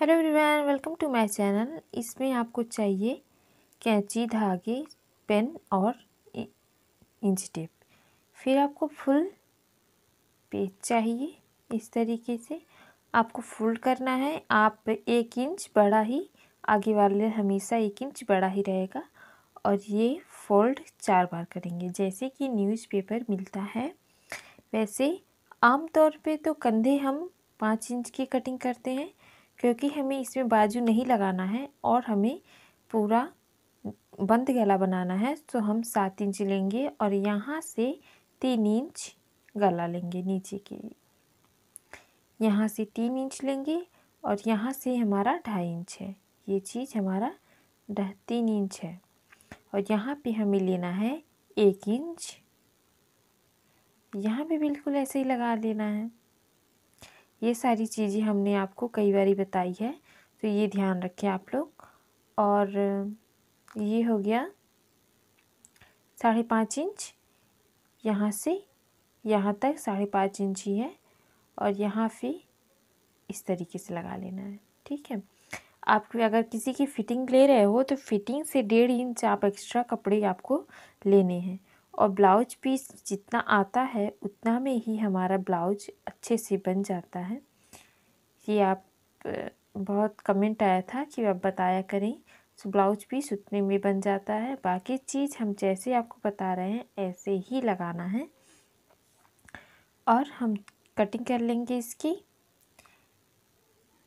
hello everyone welcome to my channel इसमें आपको चाहिए कैंची धागे पेन और इंच टेप फिर आपको फुल पेज चाहिए इस तरीके से आपको फोल्ड करना है आप एक इंच बड़ा ही आगे वाले हमेशा एक इंच बड़ा ही रहेगा और ये फोल्ड चार बार करेंगे जैसे कि न्यूज़पेपर मिलता है वैसे आमतौर पे तो कंधे हम पाँच इंच की कटिंग करते हैं क्योंकि हमें इसमें बाजू नहीं लगाना है और हमें पूरा बंद गला बनाना है तो हम सात इंच लेंगे और यहाँ से तीन इंच गला लेंगे नीचे के यहाँ से तीन इंच लेंगे और यहाँ से हमारा ढाई इंच है ये चीज़ हमारा तीन इंच है और यहाँ पे हमें लेना है एक इंच यहाँ पे बिल्कुल ऐसे ही लगा लेना है ये सारी चीज़ें हमने आपको कई बार बताई है तो ये ध्यान रखें आप लोग और ये हो गया साढ़े पाँच इंच यहाँ से यहाँ तक साढ़े पाँच इंच ही है और यहाँ फिर इस तरीके से लगा लेना है ठीक है आप अगर किसी की फ़िटिंग ले रहे हो तो फ़िटिंग से डेढ़ इंच आप एक्स्ट्रा कपड़े आपको लेने हैं और ब्लाउज पीस जितना आता है उतना में ही हमारा ब्लाउज अच्छे से बन जाता है ये आप बहुत कमेंट आया था कि आप बताया करें तो ब्लाउज पीस उतने में बन जाता है बाकी चीज़ हम जैसे आपको बता रहे हैं ऐसे ही लगाना है और हम कटिंग कर लेंगे इसकी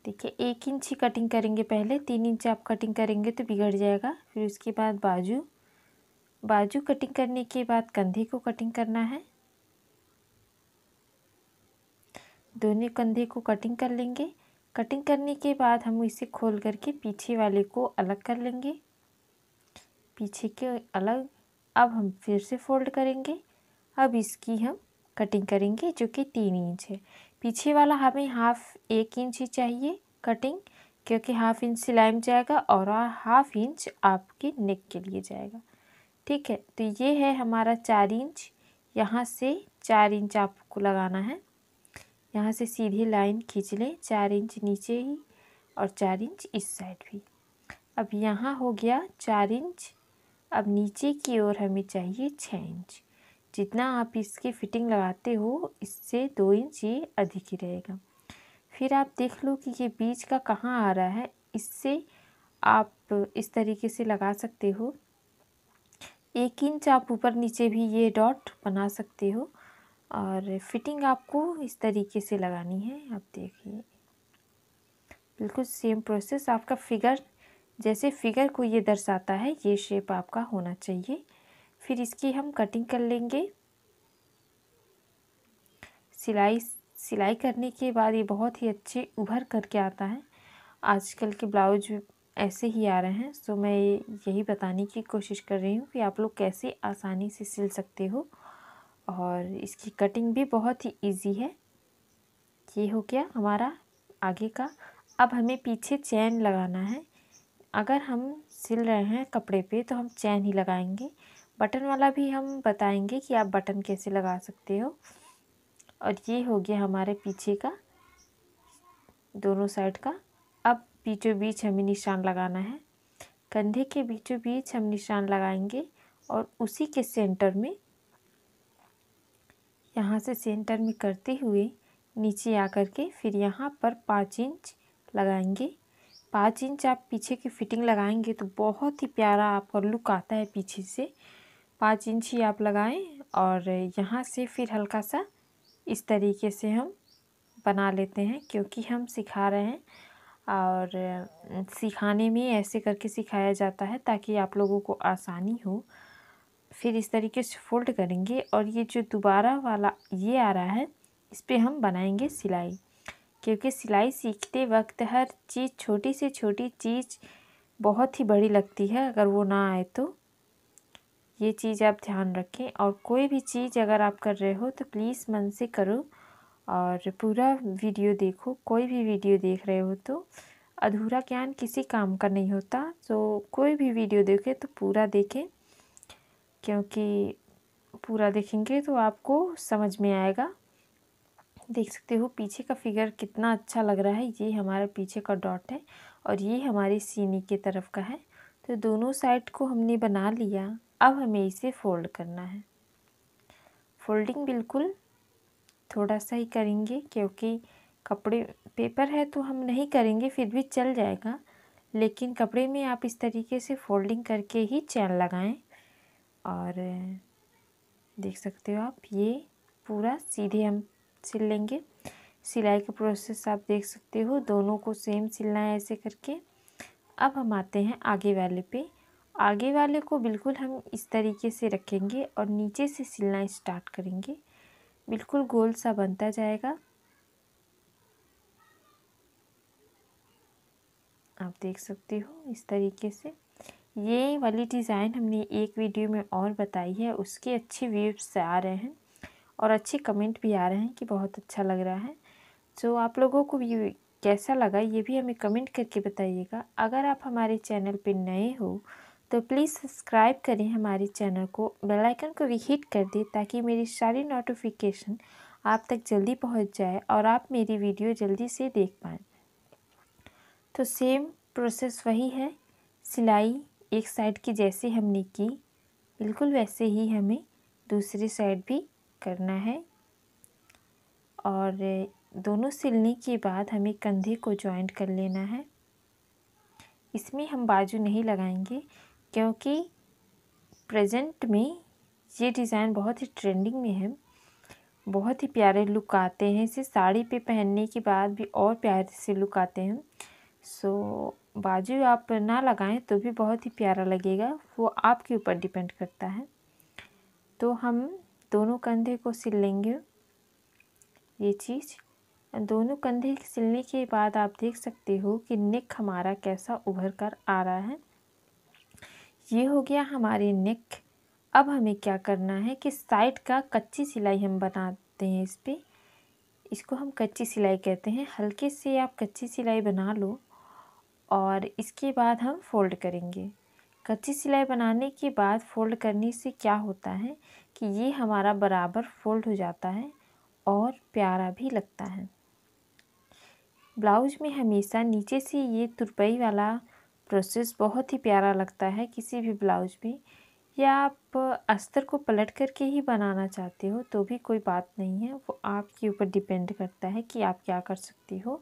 देखिए एक इंच ही कटिंग करेंगे पहले तीन इंच आप कटिंग करेंगे तो बिगड़ जाएगा फिर उसके बाद बाजू बाजू कटिंग करने के बाद कंधे को कटिंग करना है दोनों कंधे को कटिंग कर लेंगे कटिंग करने के बाद हम इसे खोल करके पीछे वाले को अलग कर लेंगे पीछे के अलग अब हम फिर से फोल्ड करेंगे अब इसकी हम कटिंग करेंगे जो कि तीन इंच है पीछे वाला हमें हाफ एक इंच ही चाहिए कटिंग क्योंकि हाफ इंच सिलाई में जाएगा और हाफ इंच आपके नेक के लिए जाएगा ठीक है तो ये है हमारा चार इंच यहाँ से चार इंच आपको लगाना है यहाँ से सीधी लाइन खींच लें चार इंच नीचे ही और चार इंच इस साइड भी अब यहाँ हो गया चार इंच अब नीचे की ओर हमें चाहिए छः इंच जितना आप इसकी फिटिंग लगाते हो इससे दो इंच ये अधिक ही रहेगा फिर आप देख लो कि ये बीच का कहाँ आ रहा है इससे आप इस तरीके से लगा सकते हो एक इंच आप ऊपर नीचे भी ये डॉट बना सकते हो और फिटिंग आपको इस तरीके से लगानी है आप देखिए बिल्कुल सेम प्रोसेस आपका फिगर जैसे फिगर को ये दर्शाता है ये शेप आपका होना चाहिए फिर इसकी हम कटिंग कर लेंगे सिलाई सिलाई करने के बाद ये बहुत ही अच्छे उभर करके आता है आजकल के ब्लाउज ऐसे ही आ रहे हैं सो मैं यही बताने की कोशिश कर रही हूँ कि आप लोग कैसे आसानी से सिल सकते हो और इसकी कटिंग भी बहुत ही इजी है ये हो गया हमारा आगे का अब हमें पीछे चैन लगाना है अगर हम सिल रहे हैं कपड़े पे तो हम चैन ही लगाएंगे बटन वाला भी हम बताएंगे कि आप बटन कैसे लगा सकते हो और ये हो गया हमारे पीछे का दोनों साइड का बीचों बीच हमें निशान लगाना है कंधे के बीचों बीच हम निशान लगाएंगे और उसी के सेंटर में यहाँ से सेंटर में करते हुए नीचे आकर के फिर यहाँ पर पाँच इंच लगाएंगे पाँच इंच आप पीछे की फिटिंग लगाएंगे तो बहुत ही प्यारा आपका लुक आता है पीछे से पाँच इंच ही आप लगाएं और यहाँ से फिर हल्का सा इस तरीके से हम बना लेते हैं क्योंकि हम सिखा रहे हैं और सिखाने में ऐसे करके सिखाया जाता है ताकि आप लोगों को आसानी हो फिर इस तरीके से फोल्ड करेंगे और ये जो दोबारा वाला ये आ रहा है इस पर हम बनाएंगे सिलाई क्योंकि सिलाई सीखते वक्त हर चीज़ छोटी से छोटी चीज़ बहुत ही बड़ी लगती है अगर वो ना आए तो ये चीज़ आप ध्यान रखें और कोई भी चीज़ अगर आप कर रहे हो तो प्लीज़ मन से करो और पूरा वीडियो देखो कोई भी वीडियो देख रहे हो तो अधूरा ज्ञान किसी काम का नहीं होता तो कोई भी वीडियो देखे तो पूरा देखें क्योंकि पूरा देखेंगे तो आपको समझ में आएगा देख सकते हो पीछे का फिगर कितना अच्छा लग रहा है ये हमारा पीछे का डॉट है और ये हमारी सीनी की तरफ का है तो दोनों साइड को हमने बना लिया अब हमें इसे फोल्ड करना है फोल्डिंग बिल्कुल थोड़ा सा ही करेंगे क्योंकि कपड़े पेपर है तो हम नहीं करेंगे फिर भी चल जाएगा लेकिन कपड़े में आप इस तरीके से फोल्डिंग करके ही चैन लगाएं और देख सकते हो आप ये पूरा सीधे हम सिल लेंगे सिलाई का प्रोसेस आप देख सकते हो दोनों को सेम सिलना है ऐसे करके अब हम आते हैं आगे वाले पे आगे वाले को बिल्कुल हम इस तरीके से रखेंगे और नीचे से सिलना स्टार्ट करेंगे बिल्कुल गोल सा बनता जाएगा आप देख सकते हो इस तरीके से ये वाली डिज़ाइन हमने एक वीडियो में और बताई है उसके अच्छे व्यूज आ रहे हैं और अच्छे कमेंट भी आ रहे हैं कि बहुत अच्छा लग रहा है तो आप लोगों को ये कैसा लगा ये भी हमें कमेंट करके बताइएगा अगर आप हमारे चैनल पे नए हो तो प्लीज़ सब्सक्राइब करें हमारे चैनल को बेल आइकन को भी हिट कर दें ताकि मेरी सारी नोटिफिकेशन आप तक जल्दी पहुंच जाए और आप मेरी वीडियो जल्दी से देख पाएँ तो सेम प्रोसेस वही है सिलाई एक साइड की जैसे हमने की बिल्कुल वैसे ही हमें दूसरी साइड भी करना है और दोनों सिलने के बाद हमें कंधे को जॉइंट कर लेना है इसमें हम बाजू नहीं लगाएंगे क्योंकि प्रेजेंट में ये डिज़ाइन बहुत ही ट्रेंडिंग में है बहुत ही प्यारे लुक आते हैं इसे साड़ी पे पहनने के बाद भी और प्यारे से लुक आते हैं सो बाजू आप ना लगाएं तो भी बहुत ही प्यारा लगेगा वो आपके ऊपर डिपेंड करता है तो हम दोनों कंधे को सिल लेंगे ये चीज़ दोनों कंधे सिलने के बाद आप देख सकते हो कि नेक हमारा कैसा उभर कर आ रहा है ये हो गया हमारी नेक अब हमें क्या करना है कि साइड का कच्ची सिलाई हम बनाते हैं इस पर इसको हम कच्ची सिलाई कहते हैं हल्के से आप कच्ची सिलाई बना लो और इसके बाद हम फोल्ड करेंगे कच्ची सिलाई बनाने के बाद फोल्ड करने से क्या होता है कि ये हमारा बराबर फोल्ड हो जाता है और प्यारा भी लगता है ब्लाउज में हमेशा नीचे से ये तुरपाई वाला प्रोसेस बहुत ही प्यारा लगता है किसी भी ब्लाउज में या आप अस्तर को पलट करके ही बनाना चाहते हो तो भी कोई बात नहीं है वो आपके ऊपर डिपेंड करता है कि आप क्या कर सकते हो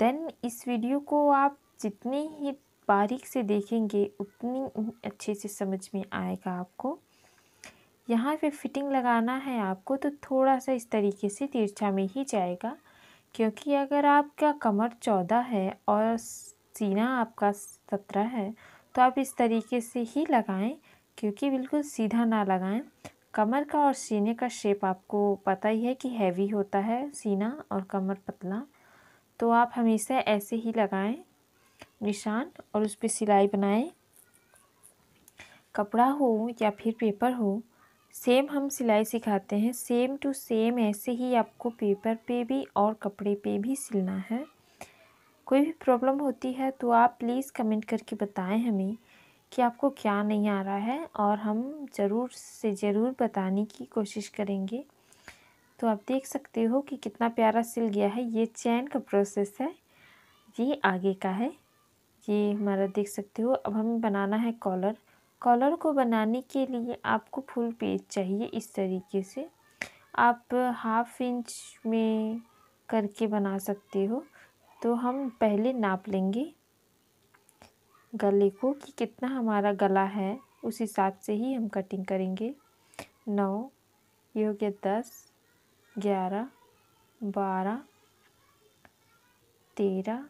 देन इस वीडियो को आप जितनी ही बारीक से देखेंगे उतनी अच्छे से समझ में आएगा आपको यहाँ पे फिटिंग लगाना है आपको तो थोड़ा सा इस तरीके से तिरछा में ही जाएगा क्योंकि अगर आपका कमर चौदह है और सीना आपका सत्रह है तो आप इस तरीके से ही लगाएं क्योंकि बिल्कुल सीधा ना लगाएं कमर का और सीने का शेप आपको पता ही है कि हैवी होता है सीना और कमर पतला तो आप हमेशा ऐसे ही लगाएं निशान और उस पर सिलाई बनाएं कपड़ा हो या फिर पेपर हो सेम हम सिलाई सिखाते हैं सेम टू सेम ऐसे ही आपको पेपर पे भी और कपड़े पे भी सिलना है कोई भी प्रॉब्लम होती है तो आप प्लीज़ कमेंट करके बताएं हमें कि आपको क्या नहीं आ रहा है और हम ज़रूर से ज़रूर बताने की कोशिश करेंगे तो आप देख सकते हो कि कितना प्यारा सिल गया है ये चैन का प्रोसेस है ये आगे का है ये हमारा देख सकते हो अब हमें बनाना है कॉलर कॉलर को बनाने के लिए आपको फुल पेज चाहिए इस तरीके से आप हाफ इंच में करके बना सकते हो तो हम पहले नाप लेंगे गले को कि कितना हमारा गला है उस हिसाब से ही हम कटिंग करेंगे नौ ये हो गया दस ग्यारह बारह तेरह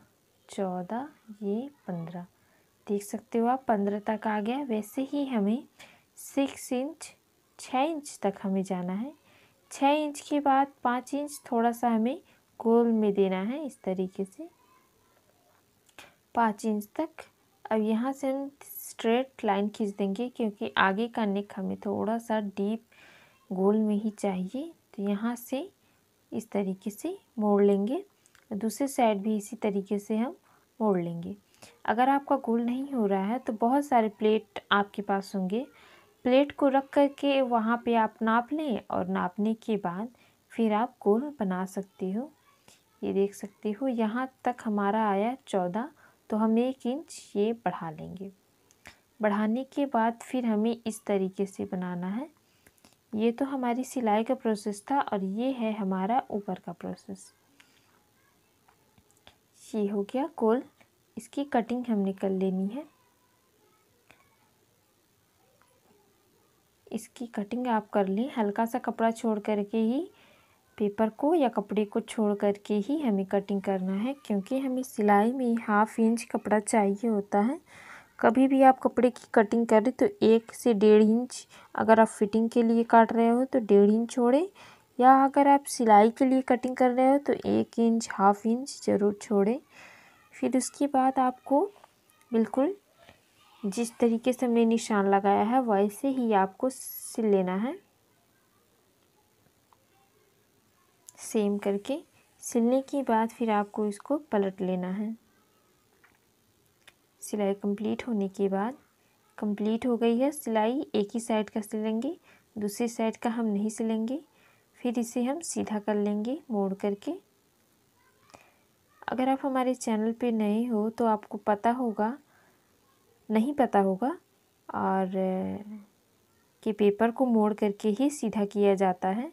चौदह ये पंद्रह देख सकते हो आप पंद्रह तक आ गया वैसे ही हमें सिक्स इंच छः इंच तक हमें जाना है छः इंच के बाद पाँच इंच थोड़ा सा हमें गोल में देना है इस तरीके से पाँच इंच तक अब यहाँ से हम स्ट्रेट लाइन खींच देंगे क्योंकि आगे का नेक हमें थोड़ा सा डीप गोल में ही चाहिए तो यहाँ से इस तरीके से मोड़ लेंगे दूसरे साइड भी इसी तरीके से हम मोड़ लेंगे अगर आपका गोल नहीं हो रहा है तो बहुत सारे प्लेट आपके पास होंगे प्लेट को रख कर के वहाँ पे आप नाप लें और नापने के बाद फिर आप गोल बना सकते हो ये देख सकती हो यहाँ तक हमारा आया चौदह तो हम एक इंच ये बढ़ा लेंगे बढ़ाने के बाद फिर हमें इस तरीके से बनाना है ये तो हमारी सिलाई का प्रोसेस था और ये है हमारा ऊपर का प्रोसेस ये हो गया कोल इसकी कटिंग हमने कर लेनी है इसकी कटिंग आप कर लें हल्का सा कपड़ा छोड़ करके ही पेपर को या कपड़े को छोड़ करके ही हमें कटिंग करना है क्योंकि हमें सिलाई में हाफ इंच कपड़ा चाहिए होता है कभी भी आप कपड़े की कटिंग करें तो एक से डेढ़ इंच अगर आप फिटिंग के लिए काट रहे हो तो डेढ़ इंच छोड़ें या अगर आप सिलाई के लिए कटिंग कर रहे हो तो एक इंच हाफ इंच ज़रूर छोड़ें फिर उसके बाद आपको बिल्कुल जिस तरीके से मैं निशान लगाया है वैसे ही आपको सिल लेना है सेम करके सिलने के बाद फिर आपको इसको पलट लेना है सिलाई कंप्लीट होने के बाद कंप्लीट हो गई है सिलाई एक ही साइड का सिलेंगे दूसरी साइड का हम नहीं सिलेंगे फिर इसे हम सीधा कर लेंगे मोड़ करके अगर आप हमारे चैनल पे नए हो तो आपको पता होगा नहीं पता होगा और के पेपर को मोड़ करके ही सीधा किया जाता है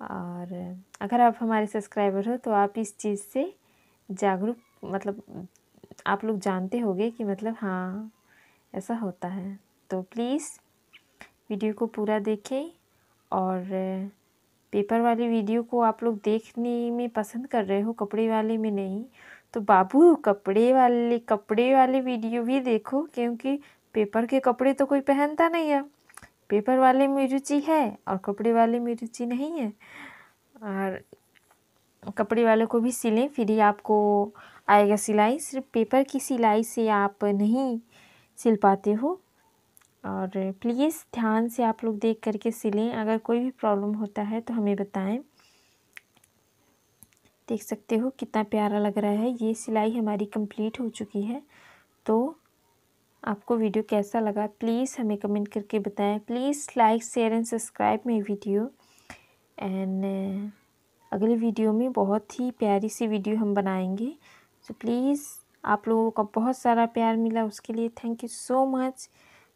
और अगर आप हमारे सब्सक्राइबर हो तो आप इस चीज़ से जागरूक मतलब आप लोग जानते होंगे कि मतलब हाँ ऐसा होता है तो प्लीज़ वीडियो को पूरा देखें और पेपर वाली वीडियो को आप लोग देखने में पसंद कर रहे हो कपड़े वाले में नहीं तो बाबू कपड़े वाले कपड़े वाले वीडियो भी देखो क्योंकि पेपर के कपड़े तो कोई पहनता नहीं है पेपर वाले में रुचि है और कपड़े वाले में रुचि नहीं है और कपड़े वाले को भी सिलें फिर ही आपको आएगा सिलाई सिर्फ पेपर की सिलाई से आप नहीं सिल पाते हो और प्लीज़ ध्यान से आप लोग देख करके सिलें अगर कोई भी प्रॉब्लम होता है तो हमें बताएं देख सकते हो कितना प्यारा लग रहा है ये सिलाई हमारी कंप्लीट हो चुकी है तो आपको वीडियो कैसा लगा प्लीज़ हमें कमेंट करके बताएं please like share and subscribe my video and अगले वीडियो में बहुत ही प्यारी सी वीडियो हम बनाएंगे तो प्लीज़ आप लोगों का बहुत सारा प्यार मिला उसके लिए थैंक यू सो मच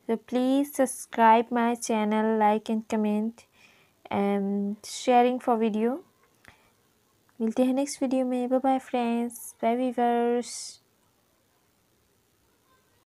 तो please subscribe my channel like and comment and sharing for video मिलते हैं नेक्स्ट वीडियो में bye bye friends bye viewers